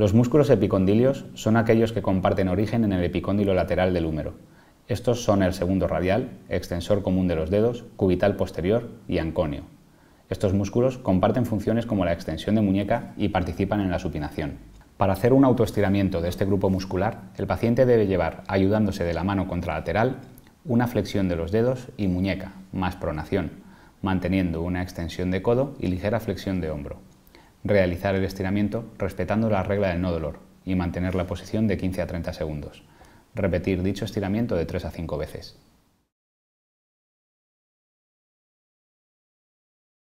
Los músculos epicondilios son aquellos que comparten origen en el epicóndilo lateral del húmero. Estos son el segundo radial, extensor común de los dedos, cubital posterior y anconio. Estos músculos comparten funciones como la extensión de muñeca y participan en la supinación. Para hacer un autoestiramiento de este grupo muscular, el paciente debe llevar, ayudándose de la mano contralateral, una flexión de los dedos y muñeca, más pronación, manteniendo una extensión de codo y ligera flexión de hombro realizar el estiramiento respetando la regla del no dolor y mantener la posición de 15 a 30 segundos. Repetir dicho estiramiento de 3 a 5 veces.